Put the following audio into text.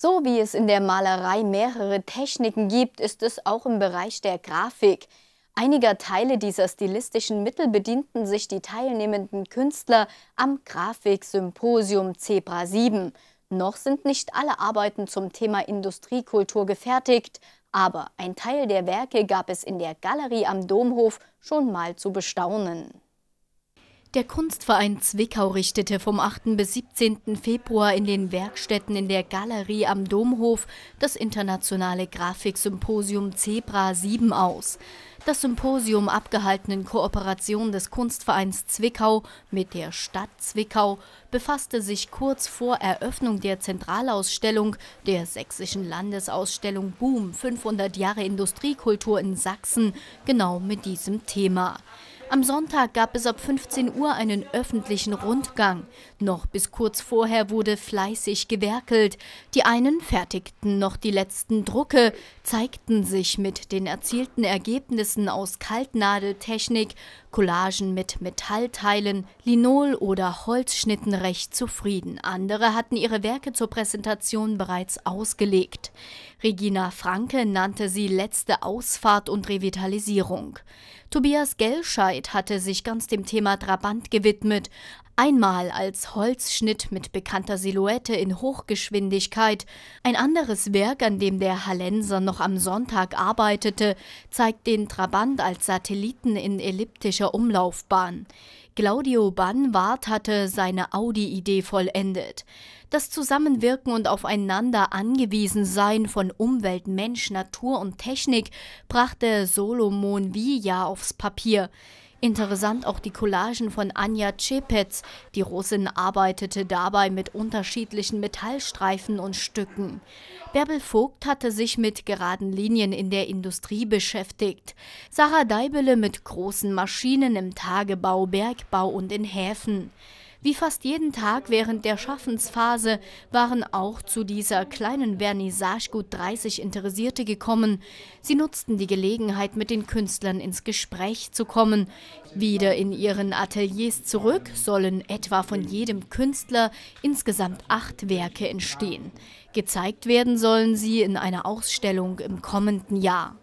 So wie es in der Malerei mehrere Techniken gibt, ist es auch im Bereich der Grafik. Einiger Teile dieser stilistischen Mittel bedienten sich die teilnehmenden Künstler am Grafiksymposium Zebra 7. Noch sind nicht alle Arbeiten zum Thema Industriekultur gefertigt, aber ein Teil der Werke gab es in der Galerie am Domhof schon mal zu bestaunen. Der Kunstverein Zwickau richtete vom 8. bis 17. Februar in den Werkstätten in der Galerie am Domhof das internationale Grafiksymposium Zebra 7 aus. Das Symposium, abgehalten in Kooperation des Kunstvereins Zwickau mit der Stadt Zwickau, befasste sich kurz vor Eröffnung der Zentralausstellung der Sächsischen Landesausstellung Boom 500 Jahre Industriekultur in Sachsen genau mit diesem Thema. Am Sonntag gab es ab 15 Uhr einen öffentlichen Rundgang. Noch bis kurz vorher wurde fleißig gewerkelt. Die einen fertigten noch die letzten Drucke, zeigten sich mit den erzielten Ergebnissen aus Kaltnadeltechnik, Collagen mit Metallteilen, Linol- oder Holzschnitten recht zufrieden. Andere hatten ihre Werke zur Präsentation bereits ausgelegt. Regina Franke nannte sie letzte Ausfahrt und Revitalisierung. Tobias Gelscher Zeit hatte sich ganz dem Thema Trabant gewidmet. Einmal als Holzschnitt mit bekannter Silhouette in Hochgeschwindigkeit. Ein anderes Werk, an dem der Hallenser noch am Sonntag arbeitete, zeigt den Trabant als Satelliten in elliptischer Umlaufbahn. Claudio Bannwart hatte seine Audi-Idee vollendet. Das Zusammenwirken und aufeinander Angewiesensein von Umwelt, Mensch, Natur und Technik brachte Solomon Villa aufs Papier. Interessant auch die Collagen von Anja Czepetz. Die Russin arbeitete dabei mit unterschiedlichen Metallstreifen und Stücken. Bärbel Vogt hatte sich mit geraden Linien in der Industrie beschäftigt. Sarah Deibele mit großen Maschinen im Tagebau, Bergbau und in Häfen. Wie fast jeden Tag während der Schaffensphase waren auch zu dieser kleinen Vernissage gut 30 Interessierte gekommen. Sie nutzten die Gelegenheit, mit den Künstlern ins Gespräch zu kommen. Wieder in ihren Ateliers zurück sollen etwa von jedem Künstler insgesamt acht Werke entstehen. Gezeigt werden sollen sie in einer Ausstellung im kommenden Jahr.